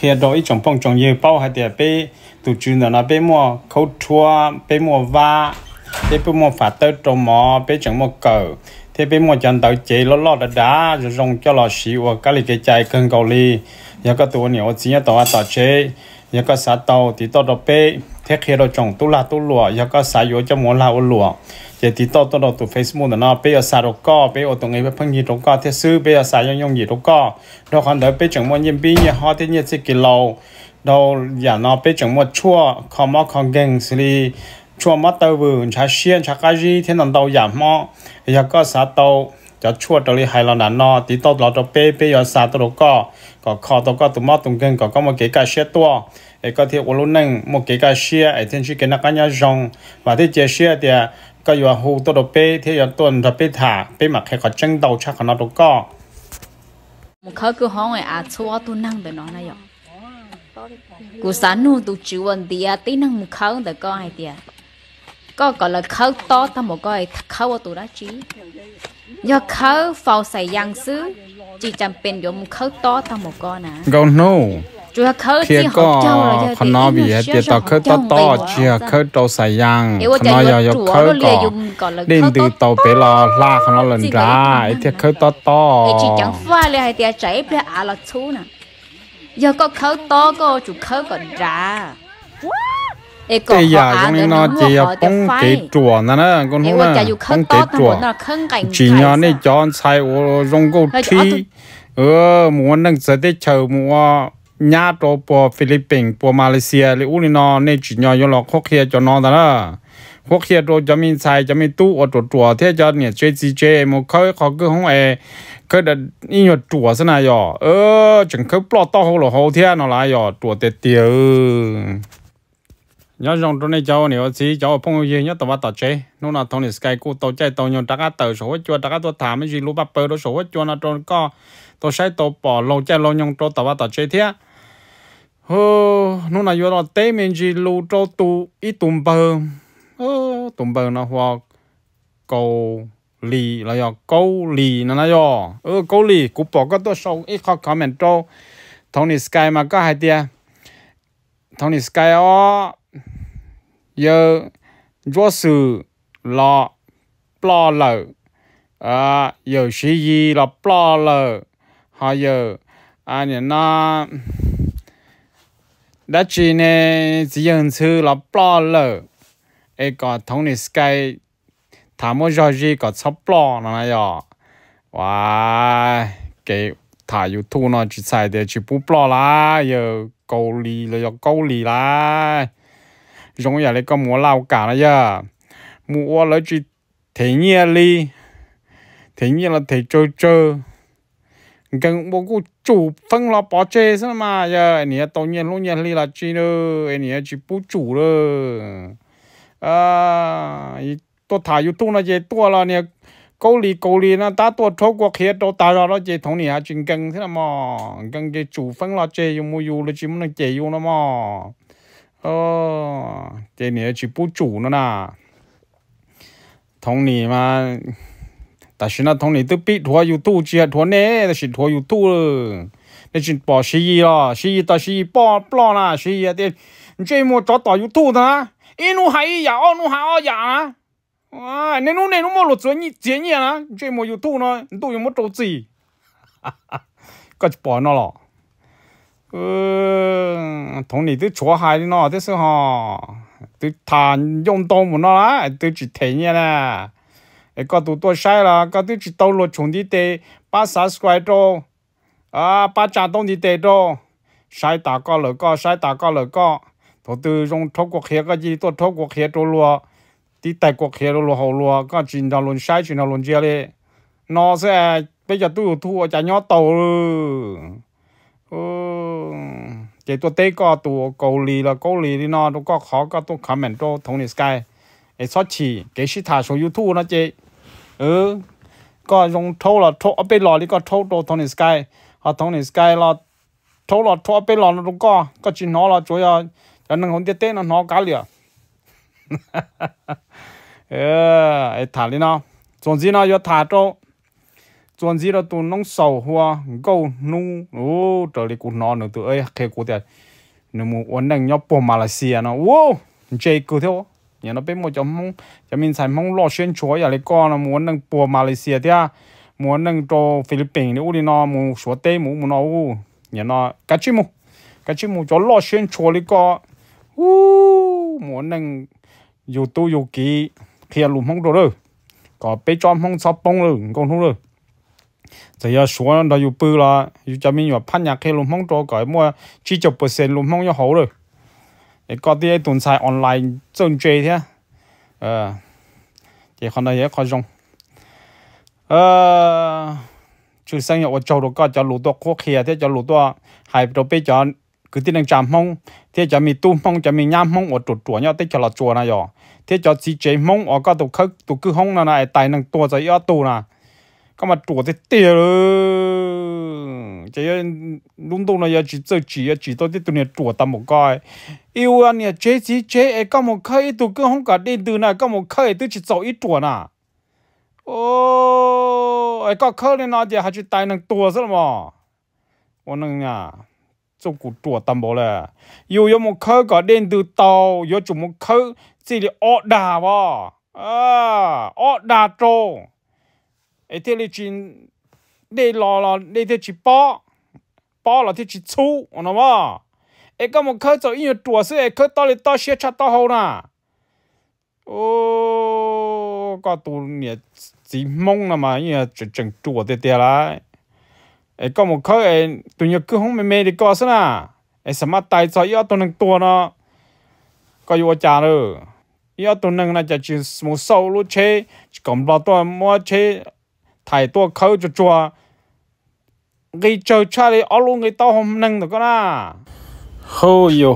phía đó ít trong phong trong nhiều bao hai tiền bê tụ chú nữa là bê mua khâu chua bê mua va bê bê mua phá tơ trộm mò bê chẳng mua cờ thế bê mua chẳng tàu chế lót lót đá rồi rong cho lò xì và các lì cái chai cân cầu lì giờ có tụ nhiều chỉ nhớ tàu tàu chế giờ có xả tàu thì tàu đó bê thế khi đó trồng tu la tu lụa giờ có xả yếu cho mỏ la u lụa giờ thì tao tao đọc tụ Facebook là nọ, bây giờ xài đồ co bây giờ tụ người phải phân gì đồ co thế sư bây giờ gì đồ co đó còn đợi bây chẳng mua nhân bi nhà họ thế nhiệt sẽ kỳ lâu đâu dạ, giờ nọ bây chẳng mua chua không mà không gần xử lý chua mất tàu vườn chả xiên chả cái gì thế nào đâu giờ dạ, mò giờ có sao tàu cho chua tàu đi hay là nản nó tí tao đọc, tàu bê bây giờ xả tàu đồ co có kho tàu có tụ mất tụ gần có có một cái cái xe to ấy có thể ổn luôn một cái cái xe ấy thiên chỉ cái nó nhà rồng và thế chia xe thì à, ก็อยู่หูตัวดเป้ที่อยู่ตัวดเป้ถ่าเป้หมักแค่ก็จังเดาชักขนาดตัวก็มุขเขาคือห้องไอ้อาชัวตัวนั่งเดินน้องนายกกูสานูตัวจิวันเดียตีนั่งมุขเขาแต่ก็ไอเดียก็ก็เลยเขาโตทั้งหมดก็ไอ้เขาตัวละจียาเขาเฝ้าใส่ยังซื้อจีจำเป็นอยู่มุขเขาโตทั้งหมดก็นะ go no chủ là khăn chỉ học châu là nó bị tiệt tao khơi tao to chỉ là khơi tàu sài khăn nó giờ giờ khơi cỏ đêm từ tàu bể lò la nó lần ra ấy tiệt khơi tao to chẳng phải là hai tiệt chảy à là chú nè giờ có khơi to có chụp khơi còn ra bây giờ con nó chỉ bông cái chuột nè nè con hú nè bông cái chuột chỉ nhớ này chọn sai ô rong cô thi ờ muốn năng sẽ để chờ mua nhà trọ bộ Philippines bộ Malaysia li u ni nó chỉ nhau yo lo khó khăn cho nó đó là khó khăn rồi cho mình xài cho mình tu ở chỗ chùa thế cho nè chơi gì chơi một khơi khó cứ không ai Khơi đặt in vào chùa xin này rồi ơ chẳng khơi bỏ to hồ lo hồ thế nó lại rồi chùa tiệt tiệt nhớ rằng trong này cháu nếu chỉ cháu phong yêu nhớ tao bắt tao chơi nó là thằng này sky cô tao chơi tao nhon trắc tờ số chua trắc tao thả cái gì lúc bắp bơi đó số chua nó trôn co tao sai tao bỏ lâu chơi lâu nhon tao tao bắt tao chơi thế hơ nó là do là mình chỉ lu cho tu ít tụm bờ ơ tụm bờ nó hoa cầu lì là do câu lì nó là do ơ câu lì cũng bỏ cái tôi sau ít khó comment cho Tony Sky mà có hai tia Tony Sky ó giờ do sự là bỏ lỡ à giờ gì là bỏ lỡ hay giờ anh nó đã chỉ nè chỉ dùng chữ là blo lờ ai có thông này sky thả mua rồi gì có sắp blo nó này rồi wow cái thả yêu thu nó chỉ xài để chỉ bù blo là giờ câu lì là giờ câu lì là giống như là có mua lao cả nó giờ mua lấy chỉ thế nhiên đi thế nhiên là thế chơi chơi gần bố cụ chủ phân là bỏ chê sao mà giờ anh ấy tao nhiên luôn nhận li là chi nữa anh ấy chỉ bố chủ nữa à tôi thả youtube nó chơi tua là nè câu lì câu lì nó ta tua thốt qua hết đâu ta ra nó chơi thằng này à chuyện gần thế mà gần cái chủ phân lo chơi dùng mua dù là chỉ muốn chơi dùng nó mà ờ chơi này chỉ bố chủ nó nè thằng này mà 但是那同你都比拖有肚子啊拖呢，但是拖有肚了，那是把十一啦，十一但是一把不啦啦，十一的，你这么找到有肚的啦，一路还一呀，二路还二呀啊，哇，那路那路么路做你接你啦，这么有肚呢，你肚有么着急？哈哈，搿就把那了。呃，同你都错害的喏，这是哈，都谈用到么那啦，都去听你啦。cái con tụ tôi sai là cái thứ chúng đi tê ba sáu square đó à ba trả đông đi tê đó sai tả con lỡ con sai tả con lỡ dùng thông quốc cái gì tôi thông quốc hiệp đó đi tại quốc hiệp đó luôn hậu cái chuyện nào luôn sai chuyện nào luôn chia đi nó sẽ bây giờ tôi thua chả nhó tàu ừ tôi thấy có tụ cầu là cầu lì đi nó nó có khó có tôi comment cho thông này sky ไอ้ซอชีเกชิตาโชยูทูนะเจ ừ có dùng thâu là thâu ở bên lò đi có thâu đồ thằng này sky thằng này sky là thâu là thâu ở bên lò nó cũng có có chỉ nó là chủ yếu cho nên không tiếc nó nó cá liền ờ ấy thả đi nó chuẩn gì nó giờ thả cho chuẩn gì là tụi nông sầu hoa gấu nung ô trở lại cũng nó nữa tụi ấy khe cụ tiền nếu muốn uống đang nhóc Malaysia nó wow chơi cứ thế nhà nó bên một chấm mong cho mình sản mong lo xuyên chúa giờ lấy con là muốn nâng bùa Malaysia thế à? muốn nâng cho Philippines nữa đi nó muốn số tê muốn muốn u nhà nó cá chim mu cá chim mu cho lo xuyên chúa lấy con u muốn nâng dù tu khi lùm không đồ rồi có bé cho không sắp bông rồi không không rồi thì giờ số đó dù bự là dù cho mình là phát nhạc khi lùm không đồ cái mua chỉ chục phần lùm không cho hậu rồi thì có tiền tồn tại online trông chơi thế ờ thì còn đây có dùng ờ chú sang nhau cho được có cho lũ to khó khía thế cho lũ to hai đồ bê cho cứ tin đang chạm mông thế cho mình tu mông cho mình nhám mông ở chuột chuột nhau thế cho là chuột này rồi thế cho chỉ chế mông ở có tụ khắc tụ cứ hông là này tài năng tua giấy yếu tu nè có mà chuột thì tiêu chỉ lung tung này chỉ chơi chỉ chỉ tôi tiếp tụi này chuột tao một coi yêu anh này chế chỉ chế có một khơi tụi cứ không cả đi từ này có một khơi tụi chỉ chọn ít chuột nà ô ai có khơi này nó chỉ hay chỉ tay năng mà ô năng nhá trong cuộc chuột tao bộ yêu một khơi cả đi từ tàu yêu một khơi chỉ là ọ đà vào để lò lò để thế chỉ bỏ bỏ là thế chỉ chú ông nó mà ấy có một khơi rồi nhiều chùa xưa ấy khơi to lên xe chặt to hậu nà ô có tụ nhiệt chỉ mong mà như chừng chừng chùa tê tê lại ấy có một khơi ấy tụi nhiều cứ không đi có xưa nà ấy sao mà tài sao yếu tụi nâng tua nó có yếu chả rồi yếu tụi nâng là chỉ một sâu lú chế chỉ cầm bao tụi mua chế thầy tua khâu cho chùa gây chờ cha đi ở luôn người tao không nâng được có na hơi yo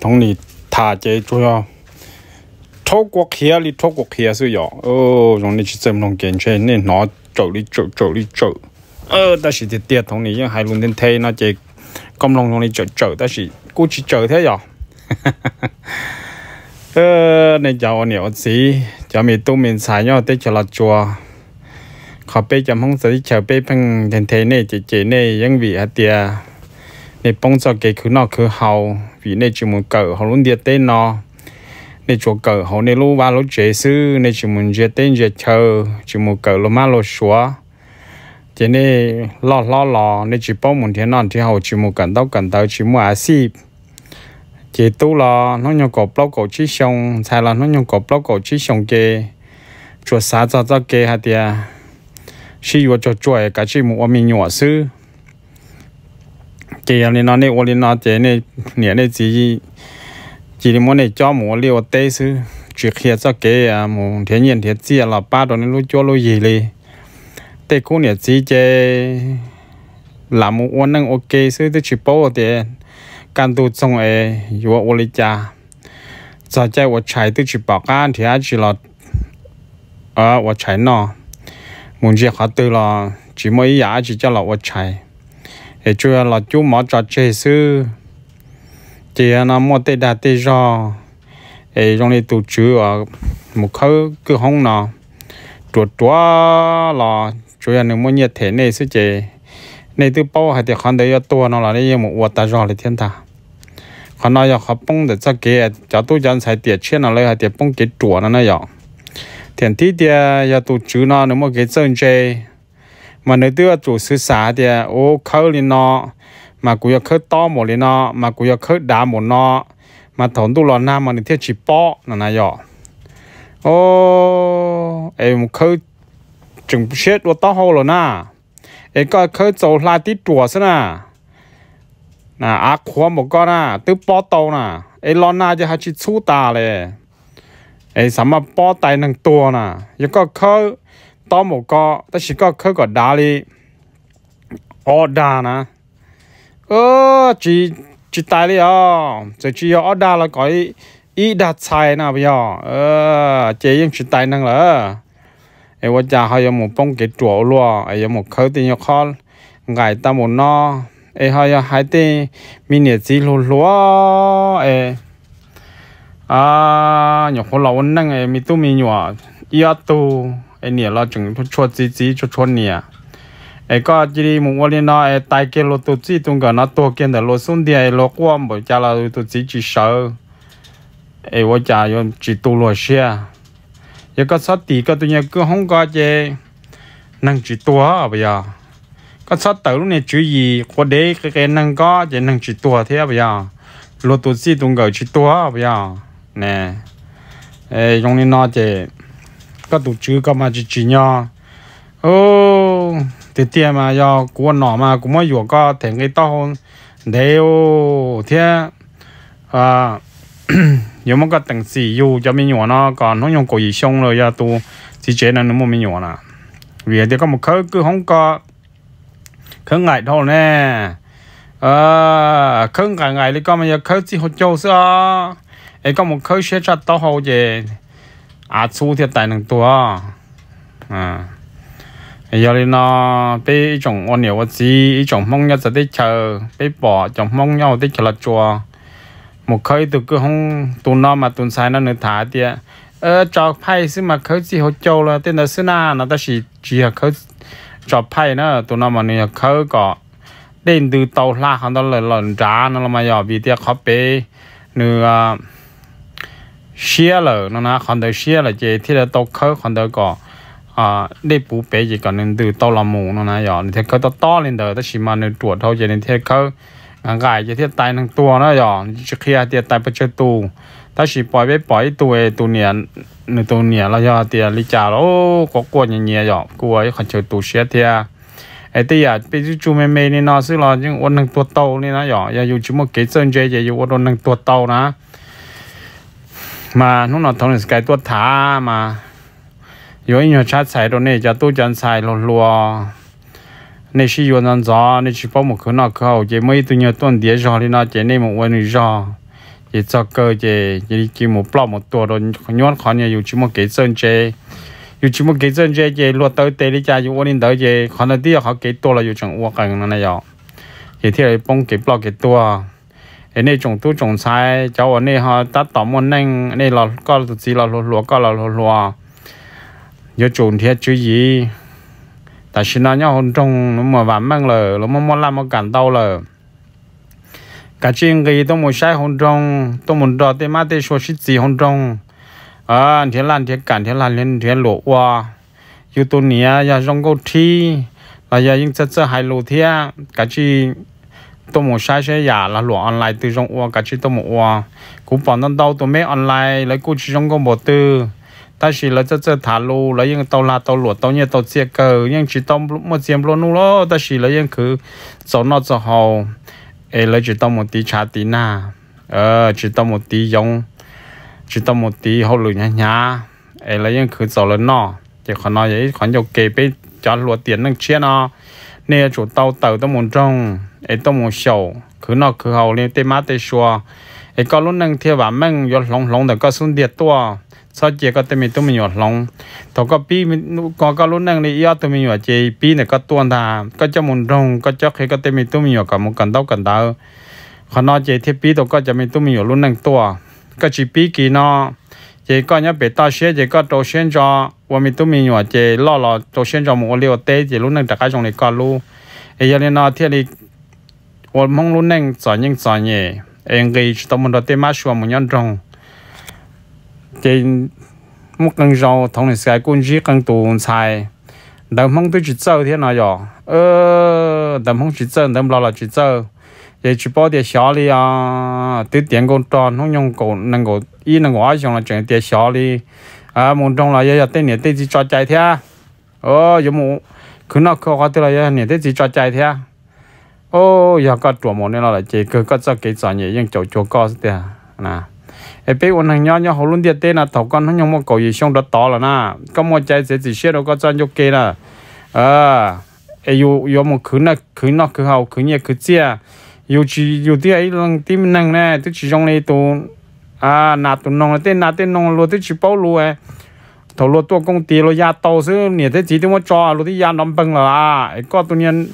thằng này thả chế chùa thâu quốc kia đi thâu quốc kia sư yo ô trong này chỉ xem lòng kiến chế nên nó chỗ đi chỗ chỗ đi chỗ ờ ta chỉ tiệt tiệt thằng này nhưng hai luôn đến thế nó chế công lòng trong này chỗ chỗ ta chỉ cô chỉ chỗ thế yo ờ này cháu nhiều gì cháu mình tu mình xài nhau tới cho là chùa เขาไปจำห้องสิเฉาไปพังเทนเทเน่เจเจเน่ยังวีอาเตียในปงสอเกคือนอกคือเฮาวีในจมูกเก่าเขาลุ่นเดียเต้นนอในจัวเก่าเขาในรู้ว่ารู้เจซื้อในจมูกเจเต้นเจเชอจมูกเก่าลมาลชัวเจเน่ลอดลอดลอในจีป้องมุนเทนอนที่เขาจมูกกันเต้ากันเต้าจมูกอาซีเจตู้ลอน้องยงกบเล่ากบชิชงชายลอน้องยงกบเล่ากบชิชงเจจัวสาจอจอเกฮะเตีย chỉ vừa cho chuột cái chỉ một mình nhỏ sư chỉ là nó này là nó chỉ này này này chỉ chỉ là mỗi này cho mỗi liều tê sư chuyện kia cho cái à một thiên nhiên thiên chi là ba đó nên lúc cho lúc gì đi tê cũng này chỉ chơi làm một ôn năng ok sư tôi chỉ bảo để can tu trong ấy e vừa ôn lý cha giờ tôi chạy tôi chỉ bảo can thì ai là à tôi chạy nó muốn gì khá tư là chỉ mới giá chỉ cho là vật chạy để cho là chú mở cho chơi sư chỉ là mua tê đa tê do để trong này tụ chữ ở một khâu cứ không nào chuột chúa là chủ yếu nếu muốn nhiệt thế này sẽ chế này từ bao hay thì khoản đấy tua nó là đấy một vật ta rồi thiên ta khoản nào giờ khó bông để cho kia cho tôi dân xài tiền trên là lấy hay tiền bông cái chuột nó nó rồi ทียนที่เดียอยากตัวจูน่าหนูมาเกิดเซนเจมันเดือดจูสุสาเดียโอเคเลยน้อมากูอยาเข้าต่อมดเลยน้อมากูอยาเข้าดาหมดน้อมาถอนตัวหน้ามันเทียนจีป้อนานายอโอเอ็มเข้าจึงเช็ดว่าต่อหัน้าเอ็ก็เข้าโจลาติจัวซะนะน่ะอาขวบบอกก็นะตื้อป้อโตนะเอ้ลอนนาจะหาชิดสู้ตาเลยไอ้สามาป้อไตหนึ่งตัวน่ะยังก็เขาต้อมหมก็แต่สิก็เขาก็ด่าลีออดานะเออจีจีตายเลยอ๋อจะจีออดาแล้วก็อีดัดชายนะพี่อ๋อเออเจยังจีตายนั่งเหรอไอ้ว่าจะเขายังหมป้องเกจั่วลัวไอ้ยังหมเขาตีนยกคอไงตามหมนอไอ้เขายังหายตีมีเนื้อจีลัวไอ้ à nhỏ khổ lâu nâng em mi tu mi nhỏ ya tu em nhỉ là chừng thu chua chi chi chua chua nhỉ em có chỉ đi một วัน nó em tài kia lo tu chi tung cả nó tu kia để lo xuống đi em lô qua bởi cha là tu chi chỉ sợ em vợ cha em chỉ tu lô xe em có sát tỷ có tụi nhỉ cứ không có chứ năng chỉ tu à bây giờ có sát tử lúc này chú ý, có đấy cái cái năng có chứ năng chỉ tu thế bây giờ lo tu chi tung cả chỉ tu à bây giờ nè ê trong này nó chè các tổ chức các mà chỉ chỉ nhau ô thì tiền mà do của nó mà cũng mới vừa có thể cái to hơn để ô thế à nếu mà có từng sử dụng cho mình nhỏ nó còn nó dùng cổ gì xong rồi giờ tu thì chế là nó mua mình nhỏ nè vì thì có một khớ cứ không có khớ ngại thôi nè à khớ ngại ngại thì có mà giờ khớ chỉ hỗ trợ sao ấy có một khối xe ra to hầu về à su thì tại nâng tua à giờ thì nó bị trồng ôn nhiều gì trồng mong nhau sẽ đi chờ bị bỏ trồng mong nhau đi chờ là chùa một khơi từ cứ không tụ nó mà tụ sai nó nữa thả thì ờ cho phay xí mà khơi chỉ hỗ trợ là tên là xí na nó ta chỉ chỉ là khơi cho phay nó tụ nó mà nữa khơi có đến từ tàu la hàng đó là lần trả nó là mà giờ vì tiếc khó bê nữa xia lờ nó na còn đời xia là chế thì là tao khơi còn đời có à để bù bé gì còn nên từ tao làm mù nó na giờ thì khơi tao to lên đời tao chỉ mà nên chuột thôi chế nên thế khơi ngang gai chế thiết tai năng tua nó giờ chỉ khi à tiệt tai bắt chơi tu ta chỉ bỏi bé bỏi tuổi tu nè nửa tu nè là giờ tiệt lý trả lỗ có qua nhẹ nhẹ giờ qua còn chơi tu xia thiệt ไอ้ที่อยากไปจูเมเมนี่นอซึ่งเราจึงอ้วนหนึ่งตัวโตนี่นะหยออย่าอยู่ชิมโมเกเซนเจอย่าอยู่อ้วนหนึ่งตัวโตนะ mà nó nó thông cái tuốt thả mà rồi nhiều chát xài rồi này cho tôi chân xài lò lò này chỉ yếu năng gió này chỉ bao một cái nào khâu chỉ mấy tôi nhiều tuần địa gió đi nó chỉ này một quên gió chỉ cho cơ chỉ chỉ chỉ một bao một tuần rồi nhón khó nhiều yếu chỉ một cái chân chế yếu chỉ một cái chân chế chỉ lọt tới tê đi cha yếu quên tới chỉ khó nó đi học cái tuần là yếu chẳng uống cái này rồi chỉ thế là bông cái bao cái tuần thế này chúng tôi chúng sai cháu ở đây họ ta tỏ một nên này là có gì là lúa lúa có là lúa lúa tại sao nó nhau hôn trong nó mà vắng mang lờ nó mà muốn làm một cảnh đau lờ cả chuyện gì tôi muốn sai hôn trong tôi muốn đòi mà tôi số xít gì hôn à thế là thế cảnh thế là lên thế lúa qua yêu tôi nia giờ trong câu thi là giờ những chất chất hai lúa chuyện tôi muốn sai sẽ giả dạ là luận online từ trong qua cả chứ tôi muốn qua cũng bọn nó đâu tôi mấy online lấy cô chỉ trong công bộ tư ta chỉ là chơi chơi thả lù lấy những tàu là tàu lụa tàu như tàu xe cờ nhưng chỉ tàu lúc mà xem luôn luôn ta chỉ là những cứ chỗ nó chỗ hầu ấy lấy chỉ tàu một tí trà tí na ờ chỉ tàu một tí giống chỉ tàu một tí hậu lửa nhá nhá ấy lấy những cứ chỗ lớn nọ chỉ khoản nói vậy còn nhiều kề bên cho lụa tiền năng chia nó nè chủ tàu tàu tàu muốn trông ไอ้ต้องมองเฉียวคือเนาะคือเขาเลี้ยงเต็มมาเต็มชัวไอ้ก็รุ่นนึงเทียบว่ามันยอดหลงหลงแต่ก็สุดเดียดตัวซอเจียก็เต็มตัวมีหยดหลงแต่ก็ปีก็ก็รุ่นนึงนี่ยอดตัวมีหยดเจียปีเนี่ยก็ตัวดาก็จะมุนตรงก็จะเคยก็เต็มตัวมีหยดกับมุกันเต้ากันเต้าขนอเจียเทียปีตัวก็จะมีตัวมีหยดรุ่นนึงตัวก็จีปีกี่เนาะเจก็เนี่ยเปิดตาเชื่อเจก็โตเชื่อจอว่ามีตัวมีหยดเจล่อล่อโตเชื่อจอมุกเลี้ยวเต้เจรุ่นนึงแต่ก็จงเลยก็รู้ไอ้ยันเนี่ยเนาะเทียรี我梦路能咋样咋样，应该是他们的爹妈说么样中，这木更绕同你些关系更多才，但梦都去走天了哟，呃，但梦去走，但老了去走，也去包点小的呀，对电工装，弄用够能够一能够爱上了整点小的，啊，梦中了也要对你对己抓ใจ天，哦，有么？佢那佢话对了，有你对己抓ใจ天。ô giờ có chuột một nên là chỉ cứ có cho cái sản nhẹ nhưng chỗ chỗ có thế nè ấy bây giờ hàng nhau nhau hầu luôn điện tên là thầu con nó nhau một cầu gì xong đó to là na có một trái sẽ chỉ xe đâu có cho nhau là ờ ấy yêu yêu một khứ là khứ nó khứ hậu khứ nhẹ khứ chia yêu chỉ yêu tí ấy lần tim năng nè tức chỉ trong này tụ à nà tụ nong là tên nà tên tức chỉ bao luôn thầu luôn tua công ty luôn gia tàu xứ nè thế chỉ tiếng mà cho luôn thì gia nằm bưng là à có tụ nhiên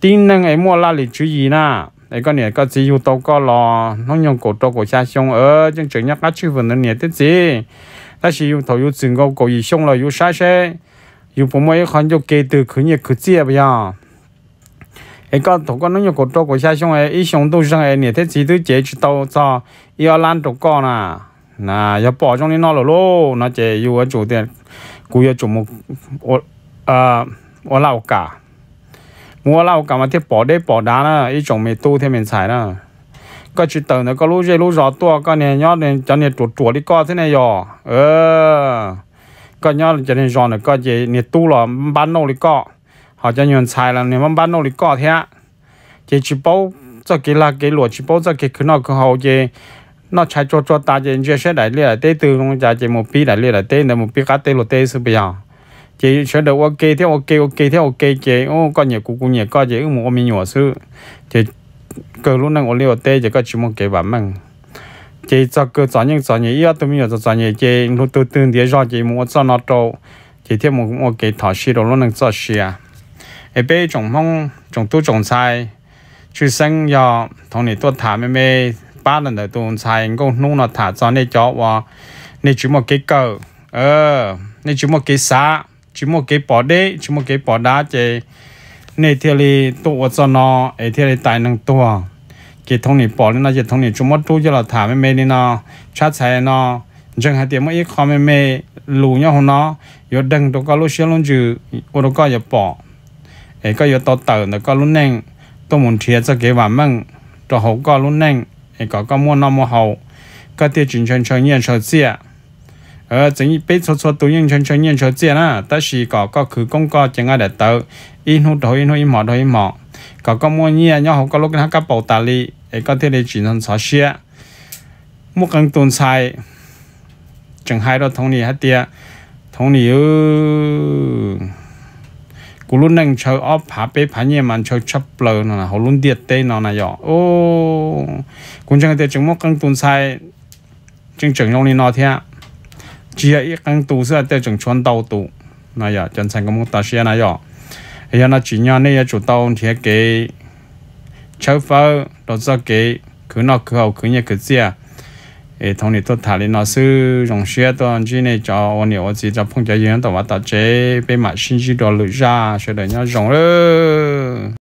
tin năng ấy mua la lịch chú ý na ấy con này có gì yêu tàu có lo, nông nhung cổ tàu của cha xong ơ, chân chừng nhắc cá chư phần nó nhẹ thế gì ta chỉ yêu tàu yêu chừng có cổ gì xong là yêu sai xe yêu bố mày khăn cho kê từ khứ nhẹ khứ chia bây giờ ấy con tàu con nông nhung cổ tàu của cha xong ấy ít xong đâu xong ấy nhẹ thế gì tôi chế chú tàu cho yêu lan tàu có na, na, yêu bỏ trong đi nó rồi lô nó chế yêu ở chủ tiền cú yêu chủ một à ở lão cả mua lao cả mà thiết bỏ đây bỏ đá nữa ít trồng mì tu thêm mình xài nữa có chỉ tầng nữa có lũ dây lũ gió tua có nè nhót nè cho nè chuột chuột đi co thế này rồi ờ có nhót cho nè giòn nữa có gì nè tu là bán nô đi co họ cho nhuận xài là nè bán nô đi co thế á chỉ chỉ cho cái là cái lúa chỉ bao cho cái cứ nó cứ hậu nó chạy cho cho ta chỉ chỉ sẽ đại lý là tê từ nó chạy chỉ một đại lý là tê là một pi cá tê lúa tê sự chị sẽ được ok theo ok ok theo ok chị ô con nhà cô cụ nhà con chị một mình nhỏ sư chị cơ lúc năng ổn liệu tê chị có chỉ một cái bản măng chị cho cơ cho những cho những yếu tôi mình cho cho những chị lúc tôi tương địa cho chị một cho nó trâu chị thêm một một cái thảo sĩ đó lúc năng cho sĩ à ở bên trong mong trong tu trong sai chữ sinh do thằng này tôi thả mê mê ba lần đầu tôi sai cũng nung nó thả cho nên cho và nên chỉ một cái cờ ờ nên chỉ một cái xã chỉ một cái bỏ đế chỉ một cái bỏ đá chế này thì là tụ cho nó ấy thì là tài năng tụ cái thùng này bỏ lên nó chỉ thông này chúng mất tu cho là thả mấy mấy đi nó chát xài nó chẳng hạn thì mấy ít khó mấy mấy lù nhau hôm nó giờ đừng đâu có lúc xưa luôn chứ ô đâu có giờ bỏ ấy có giờ to tờ nó có lúc nè tôi muốn thiệt cho cái bản mừng cho hậu có lúc nè ấy có có mua nó mua hậu có tiêu chuẩn chân chân nhiên sợ xịa ờ chính số số tụ nhân chân chân nhân số tiền á ta chỉ có có cứ công có chẳng ai để tớ in hút thôi in hút mỏ thôi mỏ có có mua nhia nhau không có nó các bảo tà li ấy có thể để chỉ thân xóa xia một cần tồn sai chẳng hai đó thông lý hết tiệt thông lý ư cú luôn đang chơi óp phá bế phá nhẹ mà chơi chấp lờ nó là luôn điệt tê nó là dọ ô cũng chẳng thể chứng một cần tồn sai chứng chứng trong này nó thế chỉ là ít ăn tu sửa tiêu chuẩn chuẩn đầu tu này à chân thành cũng ta sẽ này à hay là chỉ nhà này chủ đầu thì cái cháu phở đó ra cái cứ nó cứ hậu cứ nhà cứ gì à ê thằng này tôi thà lên nó sư rong xe tôi anh chị này cho anh này ông chỉ cho phong gia yên tôi mà ta chế bên mặt sinh chỉ đồ lựa ra sẽ để nhau rong ơ